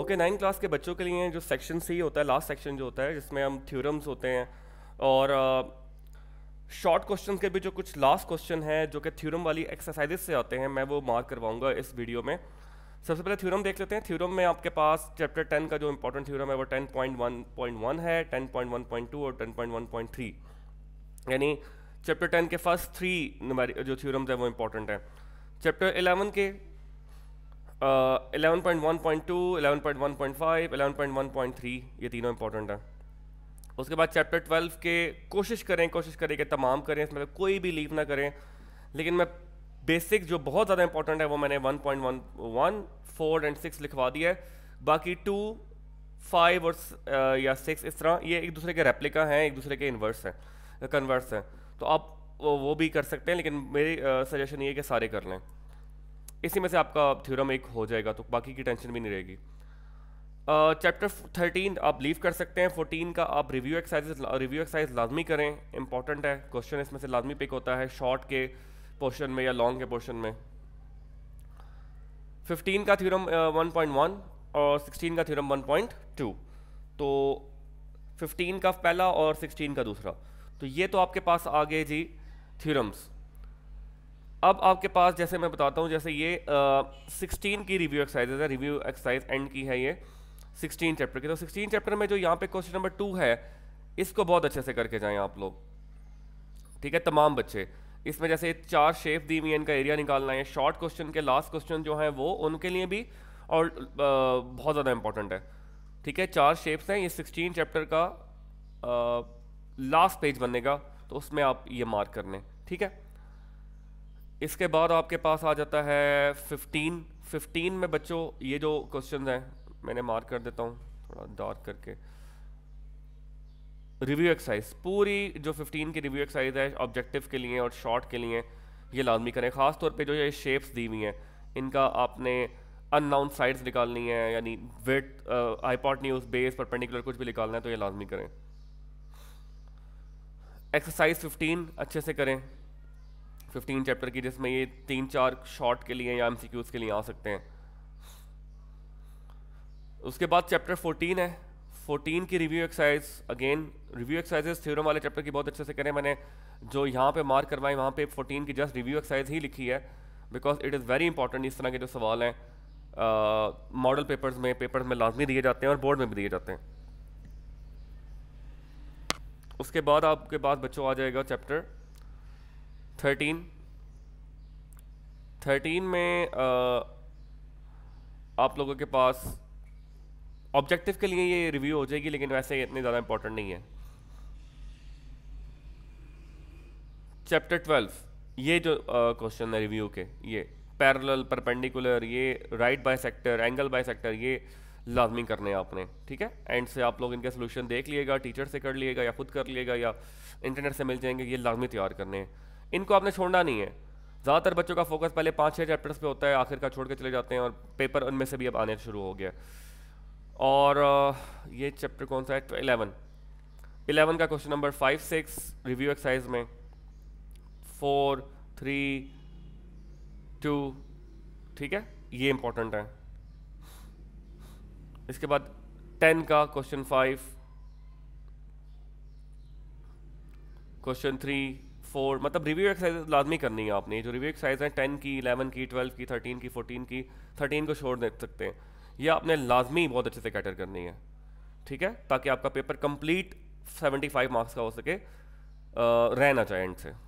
okay nine class के बच्चों के लिए जो सेक्शन सी होता है लास्ट सेक्शन जो होता है जिसमें हम थ्योरम्स होते हैं और शॉर्ट uh, क्वेश्चन के भी जो कुछ लास्ट क्वेश्चन हैं जो कि थ्योरम वाली एक्सरसाइजेस से आते हैं मैं वो मार्क करवाऊंगा इस वीडियो में सबसे पहले थ्योरम देख लेते हैं थ्योरम में आपके पास चैप्टर टेन का जो इंपॉर्टेंट थ्योरम है वो ten point one point one है ten point one point two और ten point one point three यानी चैप्टर टेन के फर्स्ट थ्री जो थ्योरम्स हैं वो इंपॉर्टेंट हैं चैप्टर इलेवन के eleven point one point two eleven one point five eleven point one point three ये तीनों इंपॉर्टेंट हैं उसके बाद चैप्टर ट्वेल्व के कोशिश करें कोशिश करें कि तमाम करें इसमें से कोई भी लीव ना करें लेकिन मैं बेसिक जो बहुत ज़्यादा इंपॉर्टेंट है वो मैंने one point one one four and six लिखवा दिया है बाकी टू फाइव और uh, या सिक्स इस तरह ये एक दूसरे के रेप्लिका हैं एक दूसरे के इन्वर्स हैं कन्वर्स हैं तो आप वो भी कर सकते हैं लेकिन मेरी सजेशन uh, ये है कि सारे कर लें इसी में से आपका थ्योरम एक हो जाएगा तो बाकी की टेंशन भी नहीं रहेगी चैप्टर थर्टीन आप लीव कर सकते हैं फोर्टीन का आप रिव्यू एक्सरसाइज रिव्यू एक्सरसाइज लाजमी करें इंपॉर्टेंट है क्वेश्चन इसमें से लाजमी पिक होता है शॉर्ट के पोर्शन में या लॉन्ग के पोर्शन में फिफ्टीन का थ्योरम वन पॉइंट वन और सिक्सटीन का थ्योरम वन पॉइंट टू तो फिफ्टीन का पहला और सिक्सटीन का दूसरा तो ये तो आपके पास आ गए जी थ्योरम्स अब आपके पास जैसे मैं बताता हूँ जैसे ये सिक्सटीन की रिव्यू एक्सरसाइजेज है रिव्यू एक्सरसाइज एंड की है ये सिक्सटीन चैप्टर की तो सिक्सटीन चैप्टर में जो यहाँ पे क्वेश्चन नंबर टू है इसको बहुत अच्छे से करके जाएँ आप लोग ठीक है तमाम बच्चे इसमें जैसे चार शेप दी हुई है इनका एरिया निकालना है शॉर्ट क्वेश्चन के लास्ट क्वेश्चन जो हैं वो उनके लिए भी और बहुत ज़्यादा इंपॉर्टेंट है ठीक है चार शेप्स हैं ये सिक्सटीन चैप्टर का लास्ट पेज बनेगा तो उसमें आप ये मार्क कर लें ठीक है इसके बाद आपके पास आ जाता है फिफ्टीन फिफ्टीन में बच्चों ये जो क्वेश्चन हैं मैंने मार्क कर देता हूँ थोड़ा डार्क करके रिव्यू एक्सरसाइज पूरी जो 15 की रिव्यू एक्सरसाइज है ऑब्जेक्टिव के लिए और शॉर्ट के लिए ये लाजमी करें ख़ास तौर पे जो ये शेप्स दी हुई हैं इनका आपने अननाउन साइड्स निकालनी है यानी वेट आईपॉट न्यूज़ बेस पर पेंडिकुलर कुछ भी निकालना है तो ये लाजमी करें एक्सरसाइज 15 अच्छे से करें फिफ्टीन चैप्टर की जिसमें ये तीन चार शॉर्ट के लिए या एम के लिए आ सकते हैं उसके बाद चैप्टर फोर्टीन है फोर्टीन की review exercise again review exercises theorem वाले चैप्टर की बहुत अच्छे से करें मैंने जो यहाँ पे मार्क करवाई वहाँ पे फोर्टीन की जस्ट रिव्यू एक्सरसाइज ही लिखी है because it is very important इस तरह के जो सवाल हैं मॉडल पेपर्स में पेपर्स में लाजमी दिए जाते हैं और बोर्ड में भी दिए जाते हैं उसके बाद आपके पास बच्चों आ जाएगा चैप्टर थर्टीन थर्टीन में आ, आप लोगों के पास ऑब्जेक्टिव के लिए ये रिव्यू हो जाएगी लेकिन वैसे इतनी ज़्यादा इम्पोर्टेंट नहीं है चैप्टर ट्वेल्व ये जो क्वेश्चन है रिव्यू के ये पैरेलल परपेंडिकुलर ये right bisector angle bisector ये लाजमी करने हैं आपने ठीक है एंड से आप लोग इनका सोल्यूशन देख लिएगा टीचर से कर लिएगा या खुद कर लिएगा या इंटरनेट से मिल जाएंगे ये लाजमी तैयार करने हैं इनको आपने छोड़ना नहीं है ज़्यादातर बच्चों का फोकस पहले पाँच छः चैप्टर्स पे होता है आखिर का छोड़ के चले जाते हैं और पेपर उनमें से भी अब आने शुरू हो गया और ये चैप्टर कौन सा है इलेवन इलेवन का question number five six review exercise में फोर थ्री टू ठीक है ये इंपॉर्टेंट है इसके बाद टेन का question five question three four मतलब रिव्यू एक्सरसाइज लाजमी करनी है आपने जो रिव्यू एक्सरसाइज हैं टेन की इलेवन की ट्वेल्व की थर्टीन की फोर्टीन की थर्टीन को छोड़ दे सकते हैं ये आपने लाजमी बहुत अच्छे से कैटर करनी है ठीक है ताकि आपका पेपर कंप्लीट फाइव मार्क्स का हो सके रहना चाहे एंड से